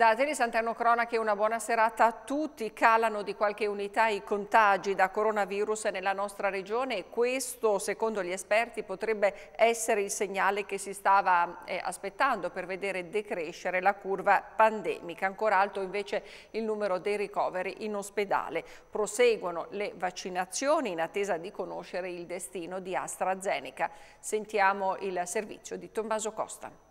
Da Telesant'Erno Cronache una buona serata a tutti. Calano di qualche unità i contagi da coronavirus nella nostra regione e questo, secondo gli esperti, potrebbe essere il segnale che si stava eh, aspettando per vedere decrescere la curva pandemica. Ancora alto invece il numero dei ricoveri in ospedale. Proseguono le vaccinazioni in attesa di conoscere il destino di AstraZeneca. Sentiamo il servizio di Tommaso Costa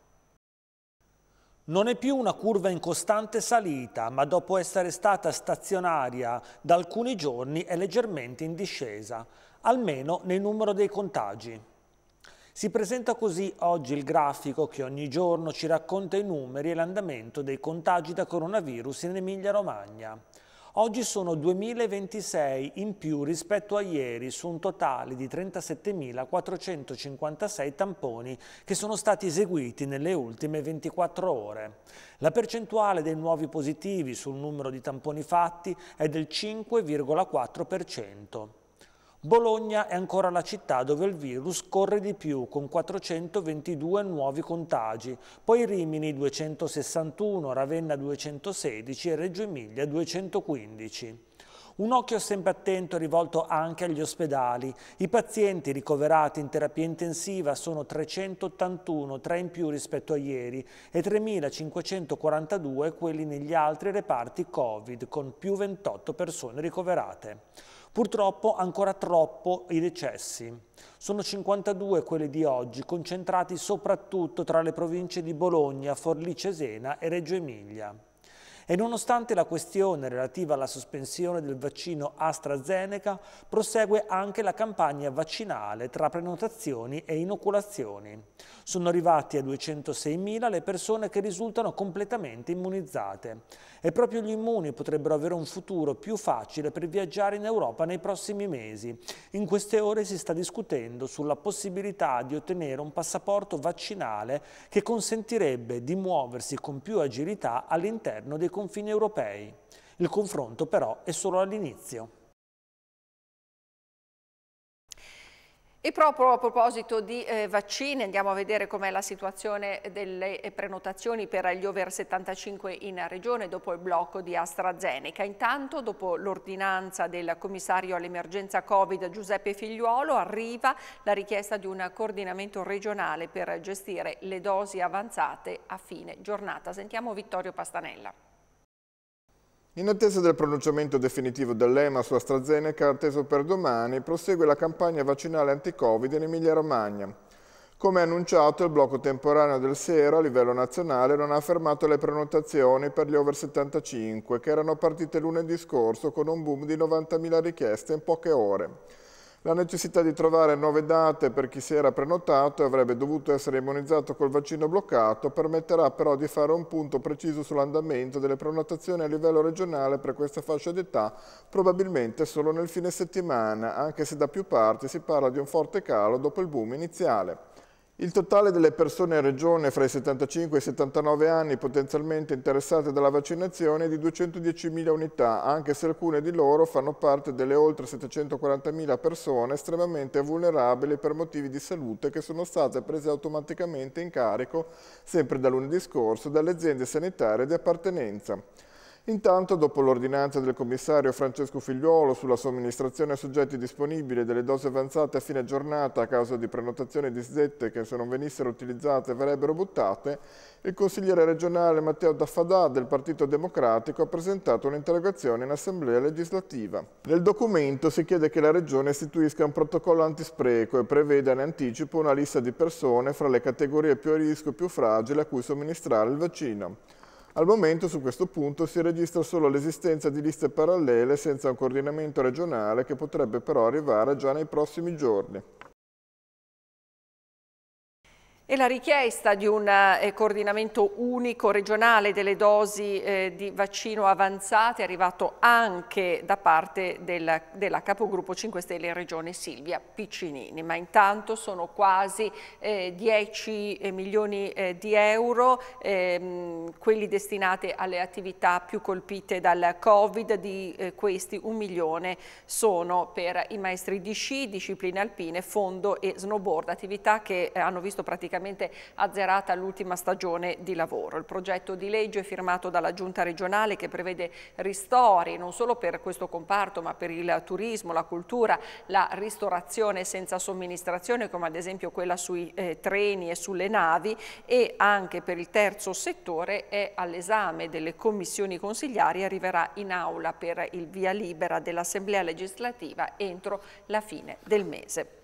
non è più una curva in costante salita, ma dopo essere stata stazionaria da alcuni giorni è leggermente in discesa, almeno nel numero dei contagi. Si presenta così oggi il grafico che ogni giorno ci racconta i numeri e l'andamento dei contagi da coronavirus in Emilia-Romagna. Oggi sono 2026 in più rispetto a ieri su un totale di 37.456 tamponi che sono stati eseguiti nelle ultime 24 ore. La percentuale dei nuovi positivi sul numero di tamponi fatti è del 5,4%. Bologna è ancora la città dove il virus corre di più, con 422 nuovi contagi, poi Rimini 261, Ravenna 216 e Reggio Emilia 215. Un occhio sempre attento è rivolto anche agli ospedali. I pazienti ricoverati in terapia intensiva sono 381, 3 in più rispetto a ieri, e 3.542 quelli negli altri reparti Covid, con più 28 persone ricoverate. Purtroppo ancora troppo i decessi. Sono 52 quelli di oggi, concentrati soprattutto tra le province di Bologna, Forlì Cesena e Reggio Emilia e nonostante la questione relativa alla sospensione del vaccino AstraZeneca prosegue anche la campagna vaccinale tra prenotazioni e inoculazioni. Sono arrivati a 206.000 le persone che risultano completamente immunizzate e proprio gli immuni potrebbero avere un futuro più facile per viaggiare in Europa nei prossimi mesi. In queste ore si sta discutendo sulla possibilità di ottenere un passaporto vaccinale che consentirebbe di muoversi con più agilità all'interno dei confini confini europei. Il confronto però è solo all'inizio. E proprio a proposito di eh, vaccini andiamo a vedere com'è la situazione delle eh, prenotazioni per gli over 75 in regione dopo il blocco di AstraZeneca. Intanto dopo l'ordinanza del commissario all'emergenza Covid Giuseppe Figliuolo arriva la richiesta di un coordinamento regionale per gestire le dosi avanzate a fine giornata. Sentiamo Vittorio Pastanella. In attesa del pronunciamento definitivo dell'EMA su AstraZeneca, atteso per domani, prosegue la campagna vaccinale anti-Covid in Emilia-Romagna. Come annunciato, il blocco temporaneo del Sero a livello nazionale non ha fermato le prenotazioni per gli over 75, che erano partite lunedì scorso con un boom di 90.000 richieste in poche ore la necessità di trovare nuove date per chi si era prenotato e avrebbe dovuto essere immunizzato col vaccino bloccato permetterà però di fare un punto preciso sull'andamento delle prenotazioni a livello regionale per questa fascia d'età, probabilmente solo nel fine settimana, anche se da più parti si parla di un forte calo dopo il boom iniziale. Il totale delle persone in regione fra i 75 e i 79 anni potenzialmente interessate dalla vaccinazione è di 210.000 unità, anche se alcune di loro fanno parte delle oltre 740.000 persone estremamente vulnerabili per motivi di salute che sono state prese automaticamente in carico, sempre da lunedì scorso, dalle aziende sanitarie di appartenenza. Intanto, dopo l'ordinanza del commissario Francesco Figliuolo sulla somministrazione a soggetti disponibili delle dosi avanzate a fine giornata a causa di prenotazioni disdette che se non venissero utilizzate verrebbero buttate, il consigliere regionale Matteo Daffadà del Partito Democratico ha presentato un'interrogazione in assemblea legislativa. Nel documento si chiede che la regione istituisca un protocollo antispreco e preveda in anticipo una lista di persone fra le categorie più a rischio e più fragili a cui somministrare il vaccino. Al momento su questo punto si registra solo l'esistenza di liste parallele senza un coordinamento regionale che potrebbe però arrivare già nei prossimi giorni. E la richiesta di un eh, coordinamento unico regionale delle dosi eh, di vaccino avanzate è arrivato anche da parte del, della capogruppo 5 Stelle in Regione Silvia Piccinini, ma intanto sono quasi eh, 10 eh, milioni eh, di euro ehm, quelli destinati alle attività più colpite dal Covid, di eh, questi un milione sono per i maestri di sci, discipline alpine, fondo e snowboard, attività che hanno visto praticamente praticamente azzerata l'ultima stagione di lavoro. Il progetto di legge firmato dalla Giunta regionale che prevede ristori non solo per questo comparto ma per il turismo, la cultura, la ristorazione senza somministrazione come ad esempio quella sui eh, treni e sulle navi e anche per il terzo settore è all'esame delle commissioni consigliari arriverà in aula per il via libera dell'Assemblea legislativa entro la fine del mese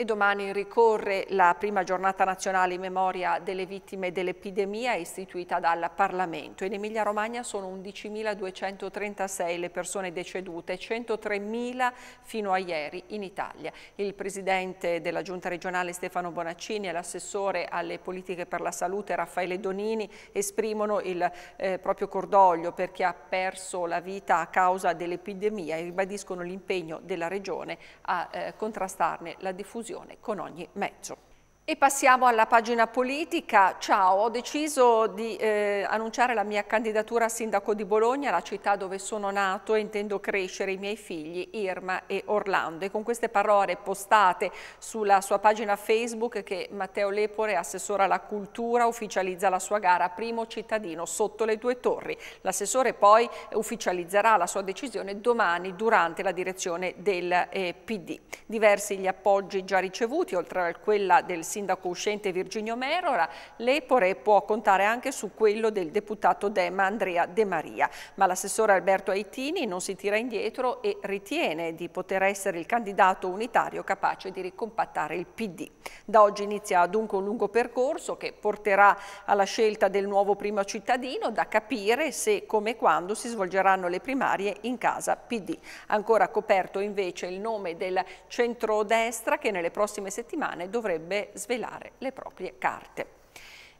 e domani ricorre la prima giornata nazionale in memoria delle vittime dell'epidemia istituita dal Parlamento. In Emilia Romagna sono 11.236 le persone decedute, 103.000 fino a ieri in Italia. Il presidente della giunta regionale Stefano Bonaccini e l'assessore alle politiche per la salute Raffaele Donini esprimono il eh, proprio cordoglio per chi ha perso la vita a causa dell'epidemia e ribadiscono l'impegno della regione a eh, contrastarne la diffusione conclusione con ogni mezzo. E passiamo alla pagina politica. Ciao, ho deciso di eh, annunciare la mia candidatura a sindaco di Bologna, la città dove sono nato e intendo crescere i miei figli Irma e Orlando. E con queste parole postate sulla sua pagina Facebook che Matteo Lepore, assessore alla cultura, ufficializza la sua gara primo cittadino sotto le due torri. L'assessore poi ufficializzerà la sua decisione domani durante la direzione del eh, PD. Diversi gli appoggi già ricevuti, oltre a quella del sindaco sindaco uscente Virginio Merora, l'Epore può contare anche su quello del deputato Dema Andrea De Maria. Ma l'assessore Alberto Aitini non si tira indietro e ritiene di poter essere il candidato unitario capace di ricompattare il PD. Da oggi inizia dunque un lungo percorso che porterà alla scelta del nuovo primo cittadino da capire se, come e quando si svolgeranno le primarie in casa PD. Ancora coperto invece il nome del centrodestra che nelle prossime settimane dovrebbe svolgere svelare le proprie carte.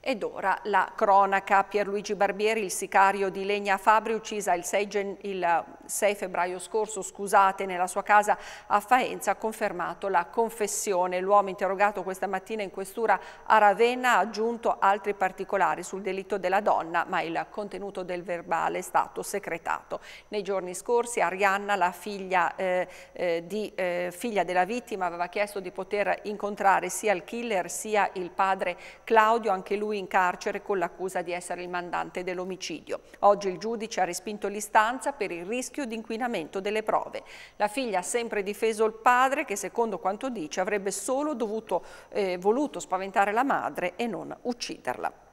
Ed ora la cronaca. Pierluigi Barbieri, il sicario di Legna Fabri, uccisa il 6, il 6 eh, febbraio scorso scusate, nella sua casa a Faenza, ha confermato la confessione. L'uomo interrogato questa mattina in questura a Ravenna ha aggiunto altri particolari sul delitto della donna, ma il contenuto del verbale è stato secretato. Nei giorni scorsi Arianna, la figlia, eh, eh di, eh, figlia della vittima, aveva chiesto di poter incontrare sia il killer sia il padre Claudio, anche lui lui in carcere con l'accusa di essere il mandante dell'omicidio. Oggi il giudice ha respinto l'istanza per il rischio di inquinamento delle prove. La figlia ha sempre difeso il padre che secondo quanto dice avrebbe solo dovuto, eh, voluto spaventare la madre e non ucciderla.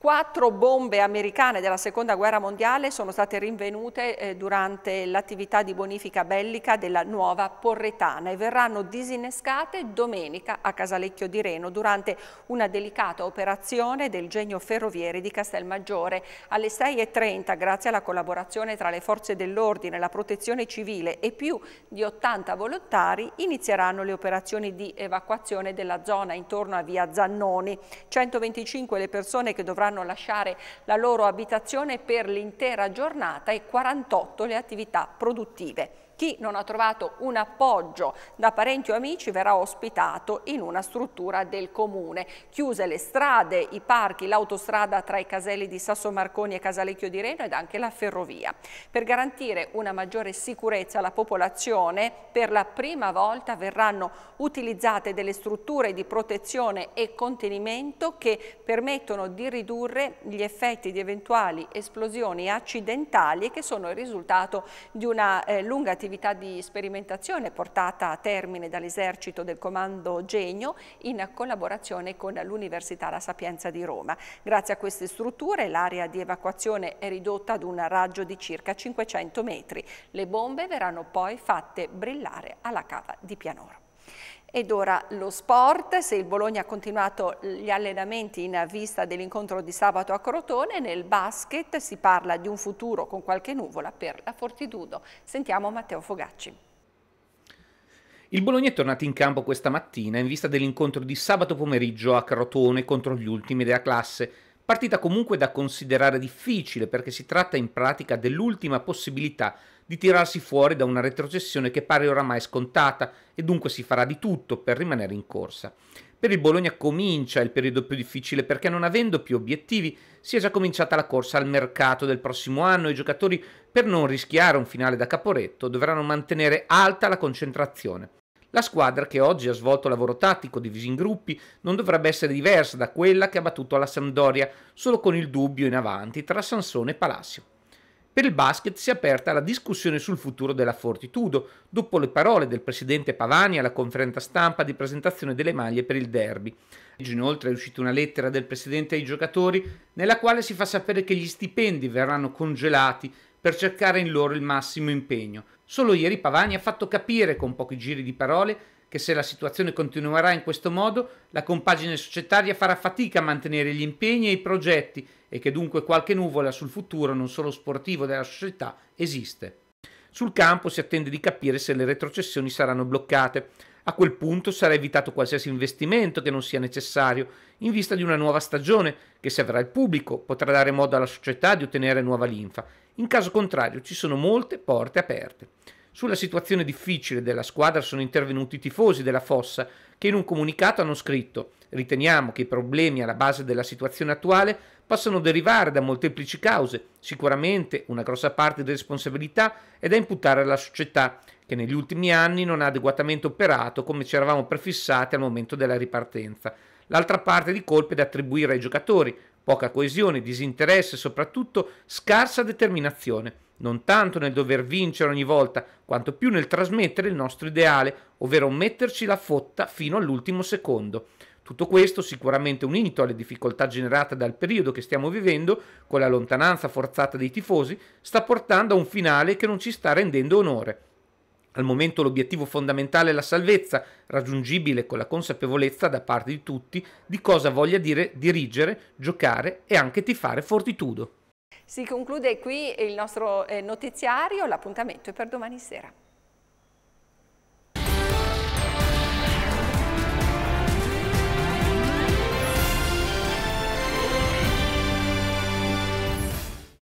Quattro bombe americane della seconda guerra mondiale sono state rinvenute eh, durante l'attività di bonifica bellica della nuova Porretana e verranno disinnescate domenica a Casalecchio di Reno durante una delicata operazione del genio ferroviere di Castelmaggiore. Alle 6.30, grazie alla collaborazione tra le forze dell'ordine, la protezione civile e più di 80 volontari, inizieranno le operazioni di evacuazione della zona intorno a via Zannoni. 125 le persone che dovranno dovranno lasciare la loro abitazione per l'intera giornata e 48 le attività produttive. Chi non ha trovato un appoggio da parenti o amici verrà ospitato in una struttura del comune. Chiuse le strade, i parchi, l'autostrada tra i caselli di Sasso Marconi e Casalecchio di Reno ed anche la ferrovia. Per garantire una maggiore sicurezza alla popolazione, per la prima volta verranno utilizzate delle strutture di protezione e contenimento che permettono di ridurre gli effetti di eventuali esplosioni accidentali che sono il risultato di una eh, lunga attività un'attività di sperimentazione portata a termine dall'esercito del comando Genio in collaborazione con l'Università La Sapienza di Roma. Grazie a queste strutture l'area di evacuazione è ridotta ad un raggio di circa 500 metri. Le bombe verranno poi fatte brillare alla cava di Pianoro. Ed ora lo sport, se il Bologna ha continuato gli allenamenti in vista dell'incontro di sabato a Crotone, nel basket si parla di un futuro con qualche nuvola per la Fortitudo. Sentiamo Matteo Fogacci. Il Bologna è tornato in campo questa mattina in vista dell'incontro di sabato pomeriggio a Crotone contro gli ultimi della classe, Partita comunque da considerare difficile perché si tratta in pratica dell'ultima possibilità di tirarsi fuori da una retrocessione che pare oramai scontata e dunque si farà di tutto per rimanere in corsa. Per il Bologna comincia il periodo più difficile perché non avendo più obiettivi si è già cominciata la corsa al mercato del prossimo anno e i giocatori per non rischiare un finale da caporetto dovranno mantenere alta la concentrazione. La squadra che oggi ha svolto lavoro tattico divisi in gruppi non dovrebbe essere diversa da quella che ha battuto alla Sampdoria, solo con il dubbio in avanti tra Sansone e Palacio. Per il basket si è aperta la discussione sul futuro della Fortitudo, dopo le parole del presidente Pavani alla conferenza stampa di presentazione delle maglie per il derby. Oggi Inoltre è uscita una lettera del presidente ai giocatori nella quale si fa sapere che gli stipendi verranno congelati per cercare in loro il massimo impegno, Solo ieri Pavani ha fatto capire con pochi giri di parole che se la situazione continuerà in questo modo, la compagine societaria farà fatica a mantenere gli impegni e i progetti e che dunque qualche nuvola sul futuro non solo sportivo della società esiste. Sul campo si attende di capire se le retrocessioni saranno bloccate. A quel punto sarà evitato qualsiasi investimento che non sia necessario, in vista di una nuova stagione che se avrà il pubblico potrà dare modo alla società di ottenere nuova linfa in caso contrario ci sono molte porte aperte. Sulla situazione difficile della squadra sono intervenuti i tifosi della Fossa che in un comunicato hanno scritto Riteniamo che i problemi alla base della situazione attuale possano derivare da molteplici cause, sicuramente una grossa parte di responsabilità è da imputare alla società, che negli ultimi anni non ha adeguatamente operato come ci eravamo prefissati al momento della ripartenza. L'altra parte di colpe è da attribuire ai giocatori, poca coesione, disinteresse e soprattutto scarsa determinazione, non tanto nel dover vincere ogni volta, quanto più nel trasmettere il nostro ideale, ovvero metterci la fotta fino all'ultimo secondo. Tutto questo sicuramente unito alle difficoltà generate dal periodo che stiamo vivendo, con la lontananza forzata dei tifosi, sta portando a un finale che non ci sta rendendo onore. Al momento l'obiettivo fondamentale è la salvezza, raggiungibile con la consapevolezza da parte di tutti di cosa voglia dire dirigere, giocare e anche tifare Fortitudo. Si conclude qui il nostro eh, notiziario, l'appuntamento è per domani sera.